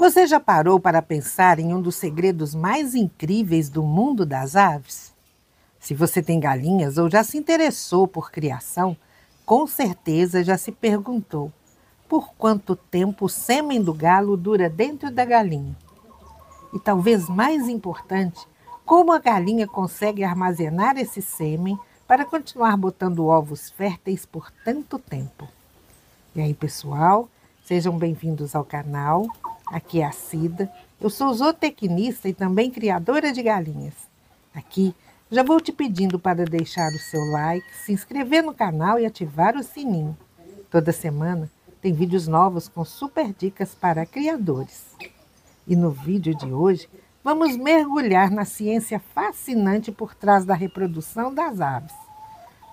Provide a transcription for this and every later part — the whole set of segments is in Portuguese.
Você já parou para pensar em um dos segredos mais incríveis do mundo das aves? Se você tem galinhas ou já se interessou por criação, com certeza já se perguntou por quanto tempo o sêmen do galo dura dentro da galinha. E talvez mais importante, como a galinha consegue armazenar esse sêmen para continuar botando ovos férteis por tanto tempo. E aí, pessoal, sejam bem-vindos ao canal. Aqui é a Cida. Eu sou zootecnista e também criadora de galinhas. Aqui já vou te pedindo para deixar o seu like, se inscrever no canal e ativar o sininho. Toda semana tem vídeos novos com super dicas para criadores. E no vídeo de hoje vamos mergulhar na ciência fascinante por trás da reprodução das aves.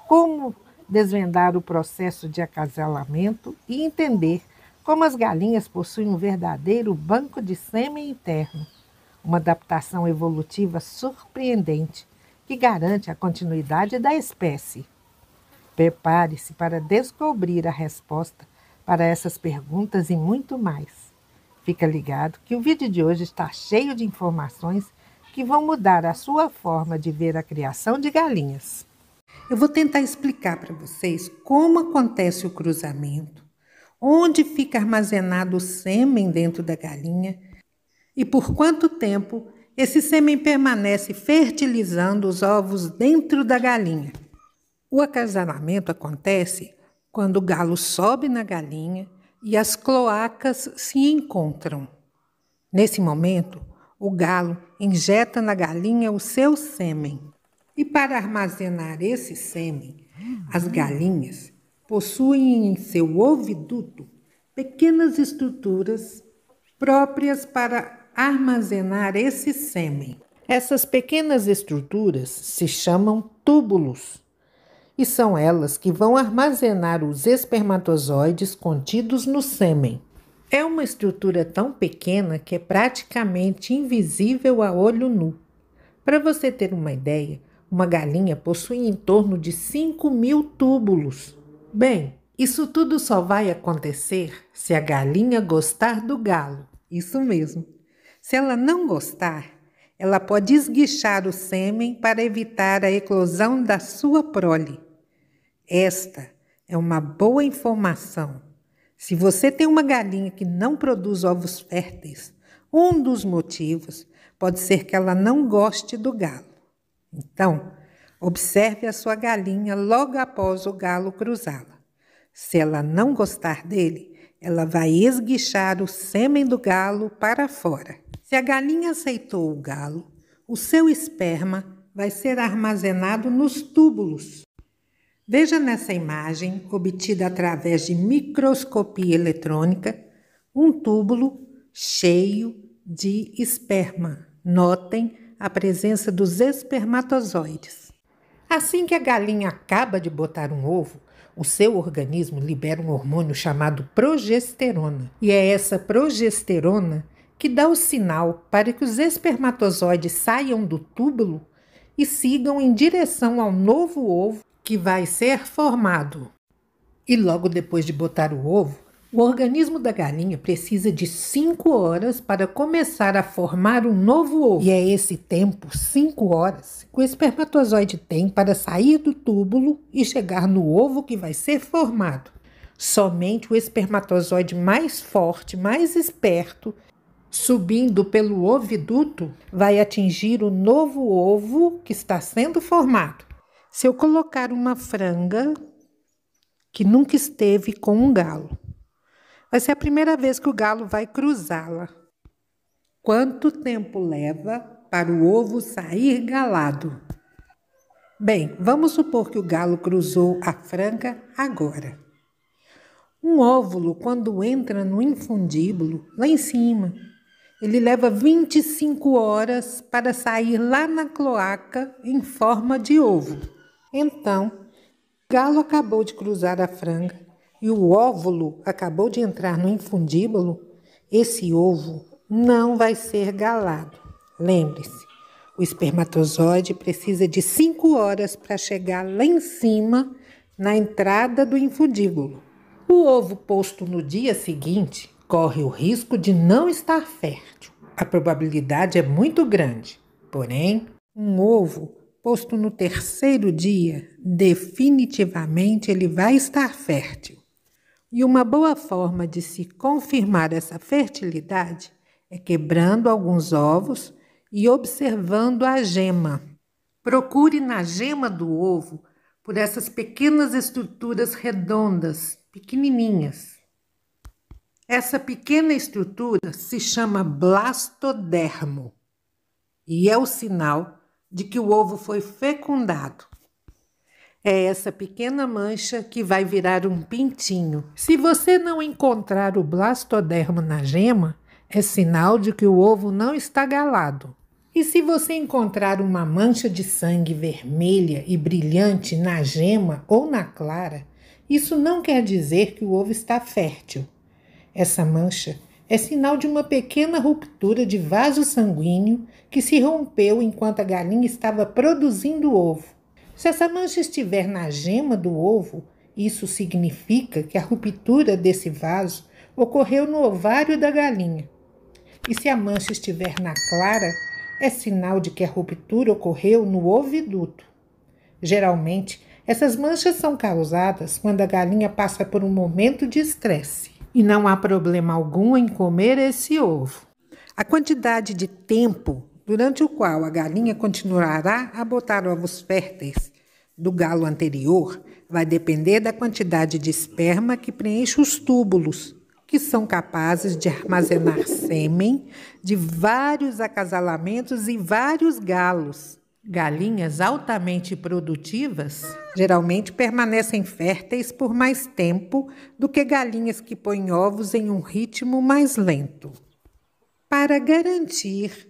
Como desvendar o processo de acasalamento e entender como as galinhas possuem um verdadeiro banco de sêmen interno, uma adaptação evolutiva surpreendente que garante a continuidade da espécie. Prepare-se para descobrir a resposta para essas perguntas e muito mais. Fica ligado que o vídeo de hoje está cheio de informações que vão mudar a sua forma de ver a criação de galinhas. Eu vou tentar explicar para vocês como acontece o cruzamento, onde fica armazenado o sêmen dentro da galinha e por quanto tempo esse sêmen permanece fertilizando os ovos dentro da galinha. O acasalamento acontece quando o galo sobe na galinha e as cloacas se encontram. Nesse momento, o galo injeta na galinha o seu sêmen. E para armazenar esse sêmen, as galinhas possuem em seu oviduto pequenas estruturas próprias para armazenar esse sêmen. Essas pequenas estruturas se chamam túbulos e são elas que vão armazenar os espermatozoides contidos no sêmen. É uma estrutura tão pequena que é praticamente invisível a olho nu. Para você ter uma ideia, uma galinha possui em torno de 5 mil túbulos. Bem, isso tudo só vai acontecer se a galinha gostar do galo. Isso mesmo. Se ela não gostar, ela pode esguichar o sêmen para evitar a eclosão da sua prole. Esta é uma boa informação. Se você tem uma galinha que não produz ovos férteis, um dos motivos pode ser que ela não goste do galo. Então, Observe a sua galinha logo após o galo cruzá-la. Se ela não gostar dele, ela vai esguichar o sêmen do galo para fora. Se a galinha aceitou o galo, o seu esperma vai ser armazenado nos túbulos. Veja nessa imagem, obtida através de microscopia eletrônica, um túbulo cheio de esperma. Notem a presença dos espermatozoides. Assim que a galinha acaba de botar um ovo, o seu organismo libera um hormônio chamado progesterona. E é essa progesterona que dá o sinal para que os espermatozoides saiam do túbulo e sigam em direção ao novo ovo que vai ser formado. E logo depois de botar o ovo, o organismo da galinha precisa de 5 horas para começar a formar um novo ovo. E é esse tempo, 5 horas, que o espermatozoide tem para sair do túbulo e chegar no ovo que vai ser formado. Somente o espermatozoide mais forte, mais esperto, subindo pelo oviduto, vai atingir o novo ovo que está sendo formado. Se eu colocar uma franga que nunca esteve com um galo, Vai ser a primeira vez que o galo vai cruzá-la. Quanto tempo leva para o ovo sair galado? Bem, vamos supor que o galo cruzou a franca agora. Um óvulo, quando entra no infundíbulo, lá em cima, ele leva 25 horas para sair lá na cloaca em forma de ovo. Então, o galo acabou de cruzar a franga, e o óvulo acabou de entrar no infundíbulo, esse ovo não vai ser galado. Lembre-se, o espermatozoide precisa de cinco horas para chegar lá em cima, na entrada do infundíbulo. O ovo posto no dia seguinte corre o risco de não estar fértil. A probabilidade é muito grande, porém, um ovo posto no terceiro dia, definitivamente ele vai estar fértil. E uma boa forma de se confirmar essa fertilidade é quebrando alguns ovos e observando a gema. Procure na gema do ovo por essas pequenas estruturas redondas, pequenininhas. Essa pequena estrutura se chama blastodermo e é o sinal de que o ovo foi fecundado. É essa pequena mancha que vai virar um pintinho. Se você não encontrar o blastoderma na gema, é sinal de que o ovo não está galado. E se você encontrar uma mancha de sangue vermelha e brilhante na gema ou na clara, isso não quer dizer que o ovo está fértil. Essa mancha é sinal de uma pequena ruptura de vaso sanguíneo que se rompeu enquanto a galinha estava produzindo o ovo. Se essa mancha estiver na gema do ovo, isso significa que a ruptura desse vaso ocorreu no ovário da galinha. E se a mancha estiver na clara, é sinal de que a ruptura ocorreu no oviduto. Geralmente, essas manchas são causadas quando a galinha passa por um momento de estresse e não há problema algum em comer esse ovo. A quantidade de tempo durante o qual a galinha continuará a botar ovos férteis do galo anterior, vai depender da quantidade de esperma que preenche os túbulos, que são capazes de armazenar sêmen de vários acasalamentos e vários galos. Galinhas altamente produtivas geralmente permanecem férteis por mais tempo do que galinhas que põem ovos em um ritmo mais lento. Para garantir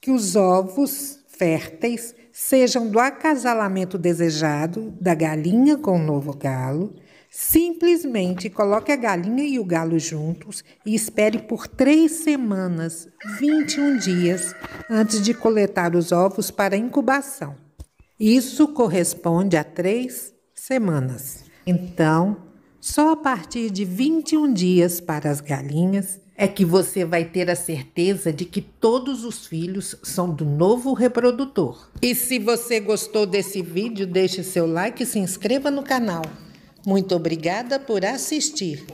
que os ovos férteis sejam do acasalamento desejado da galinha com o novo galo. Simplesmente coloque a galinha e o galo juntos e espere por três semanas, 21 dias, antes de coletar os ovos para incubação. Isso corresponde a três semanas. Então, só a partir de 21 dias para as galinhas é que você vai ter a certeza de que todos os filhos são do novo reprodutor. E se você gostou desse vídeo, deixe seu like e se inscreva no canal. Muito obrigada por assistir.